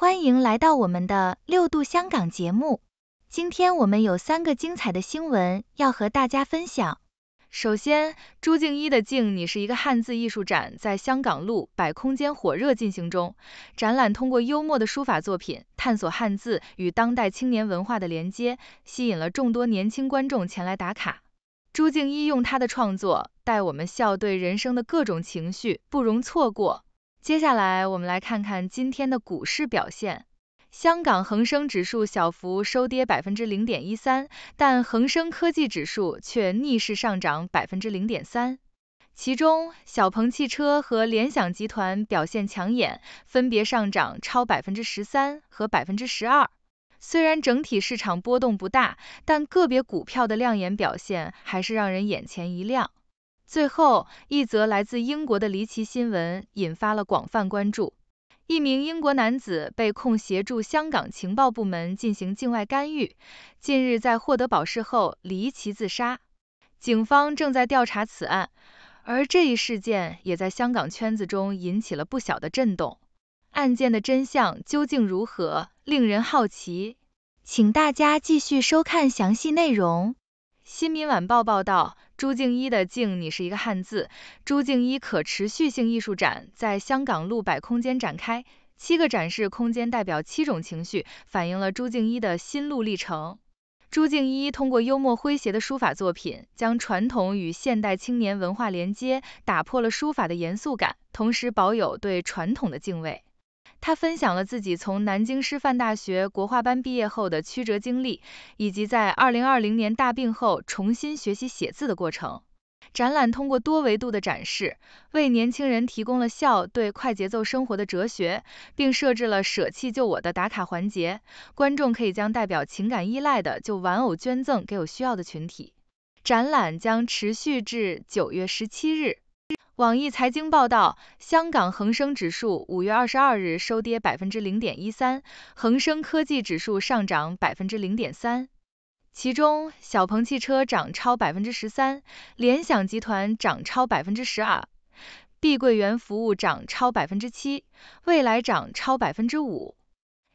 欢迎来到我们的六度香港节目。今天我们有三个精彩的新闻要和大家分享。首先，朱静一的“静你是一个汉字艺术展”在香港路百空间火热进行中。展览通过幽默的书法作品，探索汉字与当代青年文化的连接，吸引了众多年轻观众前来打卡。朱静一用他的创作带我们笑对人生的各种情绪，不容错过。接下来，我们来看看今天的股市表现。香港恒生指数小幅收跌百分之零点一三，但恒生科技指数却逆势上涨百分之零点三。其中，小鹏汽车和联想集团表现抢眼，分别上涨超百分之十三和百分之十二。虽然整体市场波动不大，但个别股票的亮眼表现还是让人眼前一亮。最后一则来自英国的离奇新闻引发了广泛关注。一名英国男子被控协助香港情报部门进行境外干预，近日在获得保释后离奇自杀。警方正在调查此案，而这一事件也在香港圈子中引起了不小的震动。案件的真相究竟如何，令人好奇。请大家继续收看详细内容。新民晚报报道。朱静一的“静”你是一个汉字。朱静一可持续性艺术展在香港路百空间展开，七个展示空间代表七种情绪，反映了朱静一的心路历程。朱静一通过幽默诙谐的书法作品，将传统与现代青年文化连接，打破了书法的严肃感，同时保有对传统的敬畏。他分享了自己从南京师范大学国画班毕业后的曲折经历，以及在2020年大病后重新学习写字的过程。展览通过多维度的展示，为年轻人提供了笑对快节奏生活的哲学，并设置了舍弃旧我的打卡环节。观众可以将代表情感依赖的旧玩偶捐赠给有需要的群体。展览将持续至9月17日。网易财经报道，香港恒生指数五月二十二日收跌百分之零点一三，恒生科技指数上涨百分之零点三。其中，小鹏汽车涨超百分之十三，联想集团涨超百分之十二，碧桂园服务涨超百分之七，未来涨超百分之五。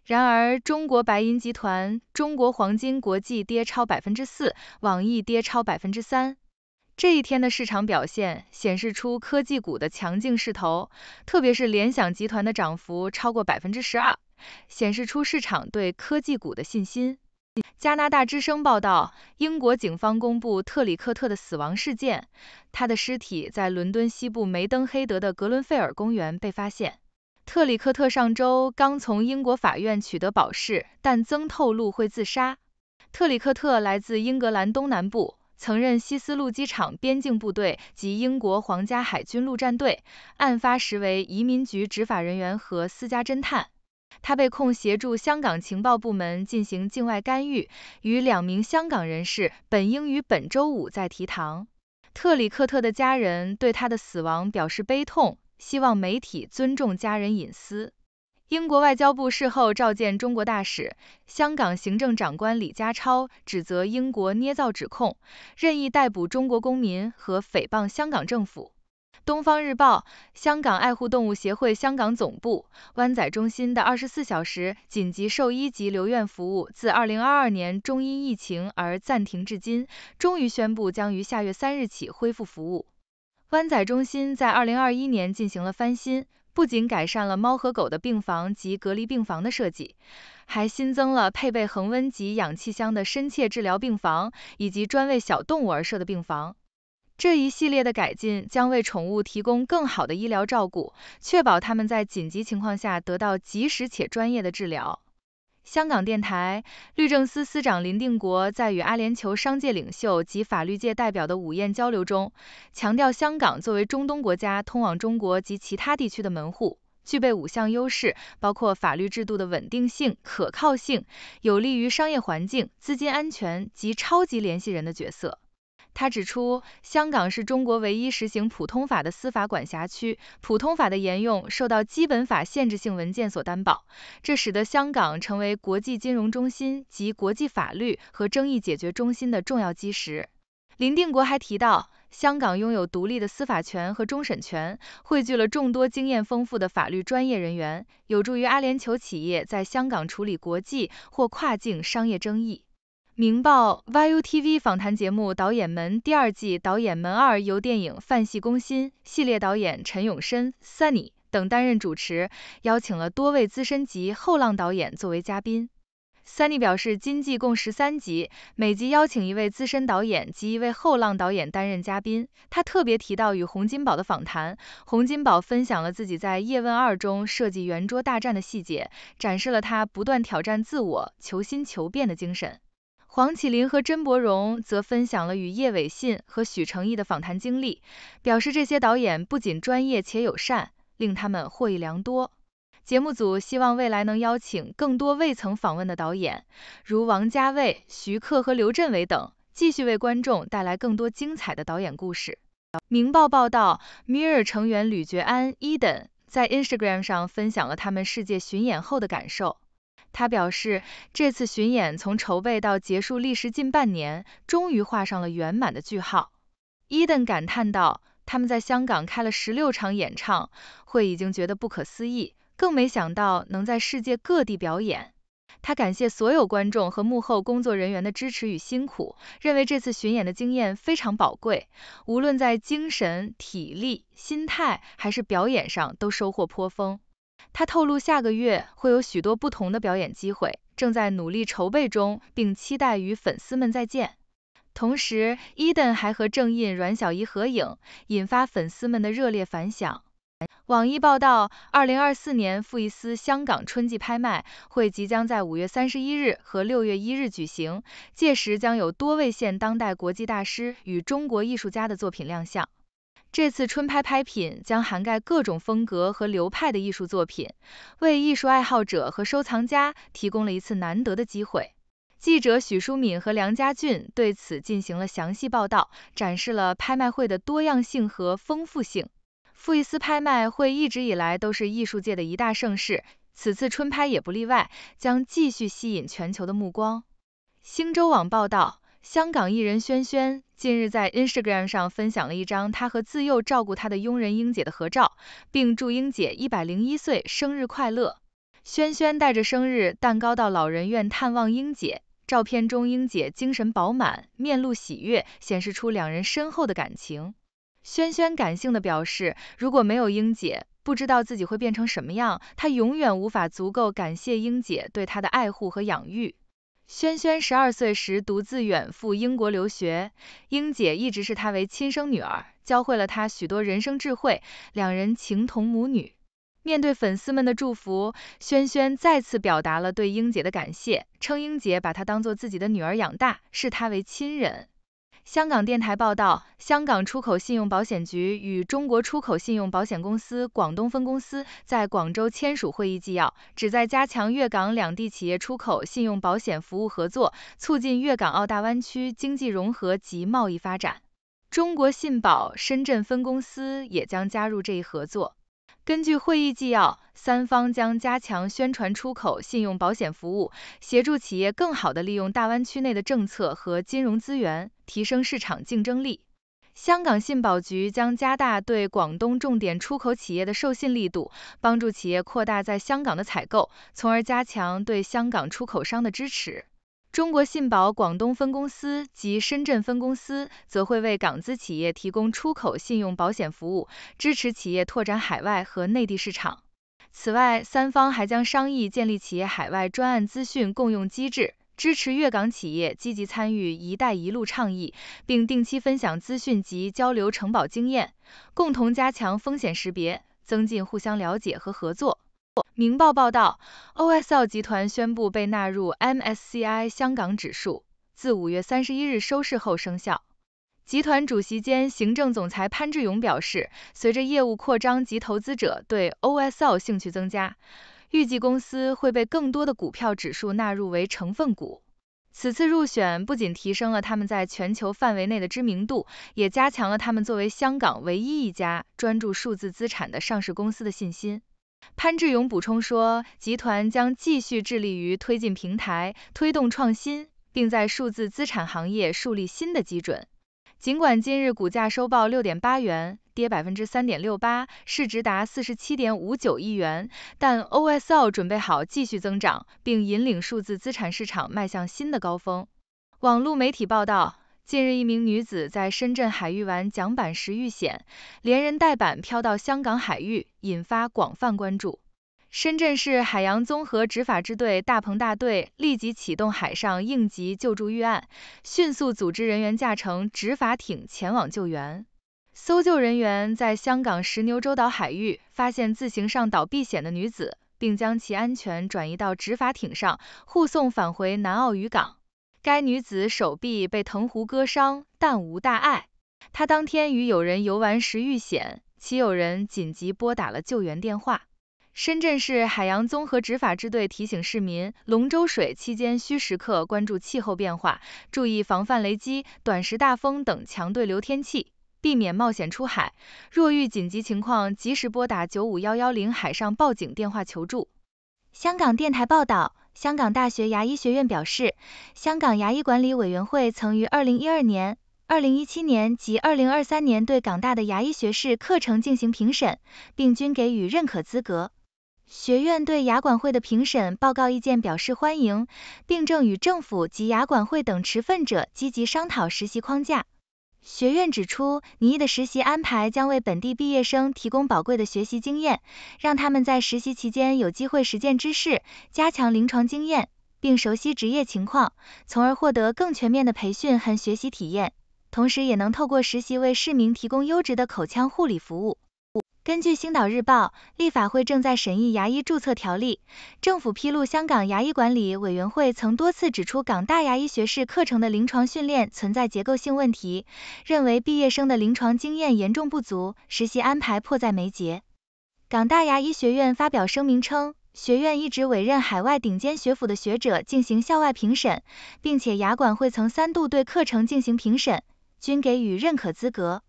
然而，中国白银集团、中国黄金国际跌超百分之四，网易跌超百分之三。这一天的市场表现显示出科技股的强劲势头，特别是联想集团的涨幅超过百分之十二，显示出市场对科技股的信心。加拿大之声报道，英国警方公布特里克特的死亡事件，他的尸体在伦敦西部梅登黑德的格伦费尔公园被发现。特里克特上周刚从英国法院取得保释，但曾透露会自杀。特里克特来自英格兰东南部。曾任西斯路机场边境部队及英国皇家海军陆战队，案发时为移民局执法人员和私家侦探。他被控协助香港情报部门进行境外干预，与两名香港人士本应于本周五在提堂。特里克特的家人对他的死亡表示悲痛，希望媒体尊重家人隐私。英国外交部事后召见中国大使、香港行政长官李家超，指责英国捏造指控、任意逮捕中国公民和诽谤香港政府。《东方日报》、香港爱护动物协会香港总部、湾仔中心的二十四小时紧急兽医及留院服务，自二零二二年中因疫情而暂停至今，终于宣布将于下月三日起恢复服务。湾仔中心在二零二一年进行了翻新。不仅改善了猫和狗的病房及隔离病房的设计，还新增了配备恒温及氧气箱的深切治疗病房，以及专为小动物而设的病房。这一系列的改进将为宠物提供更好的医疗照顾，确保它们在紧急情况下得到及时且专业的治疗。香港电台律政司司长林定国在与阿联酋商界领袖及法律界代表的午宴交流中，强调香港作为中东国家通往中国及其他地区的门户，具备五项优势，包括法律制度的稳定性、可靠性，有利于商业环境、资金安全及超级联系人的角色。他指出，香港是中国唯一实行普通法的司法管辖区，普通法的沿用受到基本法限制性文件所担保，这使得香港成为国际金融中心及国际法律和争议解决中心的重要基石。林定国还提到，香港拥有独立的司法权和终审权，汇聚了众多经验丰富的法律专业人员，有助于阿联酋企业在香港处理国际或跨境商业争议。《明报》YUTV 访谈节目《导演门》第二季《导演门二》由电影《范戏攻心》系列导演陈永生、Sunny 等担任主持，邀请了多位资深级后浪导演作为嘉宾。Sunny 表示，今季共十三集，每集邀请一位资深导演及一位后浪导演担任嘉宾。他特别提到与洪金宝的访谈，洪金宝分享了自己在《叶问二》中设计圆桌大战的细节，展示了他不断挑战自我、求新求变的精神。黄启麟和甄伯荣则分享了与叶伟信和许成毅的访谈经历，表示这些导演不仅专业且友善，令他们获益良多。节目组希望未来能邀请更多未曾访问的导演，如王家卫、徐克和刘镇伟等，继续为观众带来更多精彩的导演故事。明报报道，Mirror 成员吕觉安、Eden 在 Instagram 上分享了他们世界巡演后的感受。他表示，这次巡演从筹备到结束历时近半年，终于画上了圆满的句号。伊登感叹道：“他们在香港开了十六场演唱会，已经觉得不可思议，更没想到能在世界各地表演。”他感谢所有观众和幕后工作人员的支持与辛苦，认为这次巡演的经验非常宝贵，无论在精神、体力、心态还是表演上都收获颇丰。他透露下个月会有许多不同的表演机会，正在努力筹备中，并期待与粉丝们再见。同时，Eden 还和郑印、阮小怡合影，引发粉丝们的热烈反响。网易报道，2024年傅伊斯香港春季拍卖会即将在5月31日和6月1日举行，届时将有多位现当代国际大师与中国艺术家的作品亮相。这次春拍拍品将涵盖各种风格和流派的艺术作品，为艺术爱好者和收藏家提供了一次难得的机会。记者许淑敏和梁家俊对此进行了详细报道，展示了拍卖会的多样性和丰富性。富艺斯拍卖会一直以来都是艺术界的一大盛事，此次春拍也不例外，将继续吸引全球的目光。星洲网报道，香港艺人轩轩。近日在 Instagram 上分享了一张他和自幼照顾他的佣人英姐的合照，并祝英姐一百零一岁生日快乐。轩轩带着生日蛋糕到老人院探望英姐，照片中英姐精神饱满，面露喜悦，显示出两人深厚的感情。轩轩感性的表示，如果没有英姐，不知道自己会变成什么样，他永远无法足够感谢英姐对他的爱护和养育。萱萱十二岁时独自远赴英国留学，英姐一直视她为亲生女儿，教会了她许多人生智慧，两人情同母女。面对粉丝们的祝福，萱萱再次表达了对英姐的感谢，称英姐把她当做自己的女儿养大，视她为亲人。香港电台报道，香港出口信用保险局与中国出口信用保险公司广东分公司在广州签署会议纪要，旨在加强粤港两地企业出口信用保险服务合作，促进粤港澳大湾区经济融合及贸易发展。中国信保深圳分公司也将加入这一合作。根据会议纪要，三方将加强宣传出口信用保险服务，协助企业更好地利用大湾区内的政策和金融资源，提升市场竞争力。香港信保局将加大对广东重点出口企业的授信力度，帮助企业扩大在香港的采购，从而加强对香港出口商的支持。中国信保广东分公司及深圳分公司则会为港资企业提供出口信用保险服务，支持企业拓展海外和内地市场。此外，三方还将商议建立企业海外专案资讯共用机制，支持粤港企业积极参与“一带一路”倡议，并定期分享资讯及交流承保经验，共同加强风险识别，增进互相了解和合作。明报报道，OSL 集团宣布被纳入 MSCI 香港指数，自五月三十一日收市后生效。集团主席兼行政总裁潘志勇表示，随着业务扩张及投资者对 OSL 兴趣增加，预计公司会被更多的股票指数纳入为成分股。此次入选不仅提升了他们在全球范围内的知名度，也加强了他们作为香港唯一一家专注数字资产的上市公司的信心。潘志勇补充说，集团将继续致力于推进平台，推动创新，并在数字资产行业树立新的基准。尽管今日股价收报6.8元，跌百分之三点六八，市值达四十七点五九亿元，但 OSL 准备好继续增长，并引领数字资产市场迈向新的高峰。网络媒体报道。近日，一名女子在深圳海域玩桨板时遇险，连人带板漂到香港海域，引发广泛关注。深圳市海洋综合执法支队大鹏大队立即启动海上应急救助预案，迅速组织人员驾乘执法艇前往救援。搜救人员在香港石牛洲岛海域发现自行上岛避险的女子，并将其安全转移到执法艇上，护送返回南澳渔港。该女子手臂被藤壶割伤，但无大碍。她当天与友人游玩时遇险，其友人紧急拨打了救援电话。深圳市海洋综合执法支队提醒市民，龙舟水期间需时刻关注气候变化，注意防范雷击、短时大风等强对流天气，避免冒险出海。若遇紧急情况，及时拨打九五幺幺零海上报警电话求助。香港电台报道。香港大学牙医学院表示，香港牙医管理委员会曾于2012年、2017年及2023年对港大的牙医学士课程进行评审，并均给予认可资格。学院对牙管会的评审报告意见表示欢迎，并正与政府及牙管会等持份者积极商讨实习框架。学院指出，尼的实习安排将为本地毕业生提供宝贵的学习经验，让他们在实习期间有机会实践知识，加强临床经验，并熟悉职业情况，从而获得更全面的培训和学习体验。同时，也能透过实习为市民提供优质的口腔护理服务。根据《星岛日报》，立法会正在审议牙医注册条例。政府披露，香港牙医管理委员会曾多次指出，港大牙医学士课程的临床训练存在结构性问题，认为毕业生的临床经验严重不足，实习安排迫在眉睫。港大牙医学院发表声明称，学院一直委任海外顶尖学府的学者进行校外评审，并且牙管会曾三度对课程进行评审，均给予认可资格。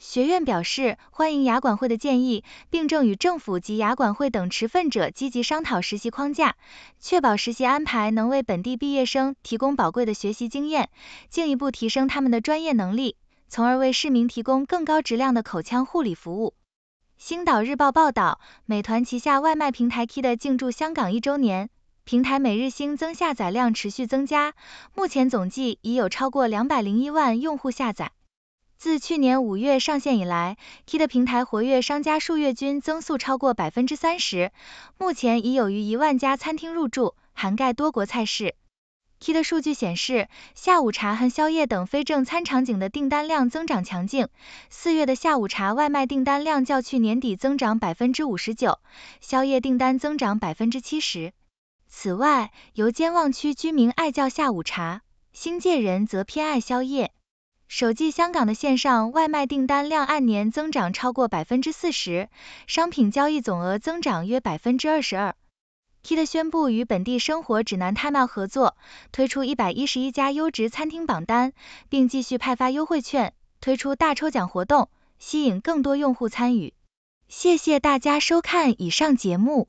学院表示欢迎牙管会的建议，并正与政府及牙管会等持份者积极商讨实习框架，确保实习安排能为本地毕业生提供宝贵的学习经验，进一步提升他们的专业能力，从而为市民提供更高质量的口腔护理服务。星岛日报报道，美团旗下外卖平台 T 的进驻香港一周年，平台每日新增下载量持续增加，目前总计已有超过两百零一万用户下载。自去年五月上线以来 k 的平台活跃商家数月均增速超过百分之三十。目前已有逾一万家餐厅入驻，涵盖多国菜式。k 的数据显示，下午茶和宵夜等非正餐场景的订单量增长强劲。四月的下午茶外卖订单量较去年底增长百分之五十九，宵夜订单增长百分之七十。此外，游尖旺区居民爱叫下午茶，新界人则偏爱宵夜。首季香港的线上外卖订单量按年增长超过百分之四十，商品交易总额增长约百分之二十二。k i t 宣布与本地生活指南《太茂》合作，推出一百一十一家优质餐厅榜单，并继续派发优惠券，推出大抽奖活动，吸引更多用户参与。谢谢大家收看以上节目。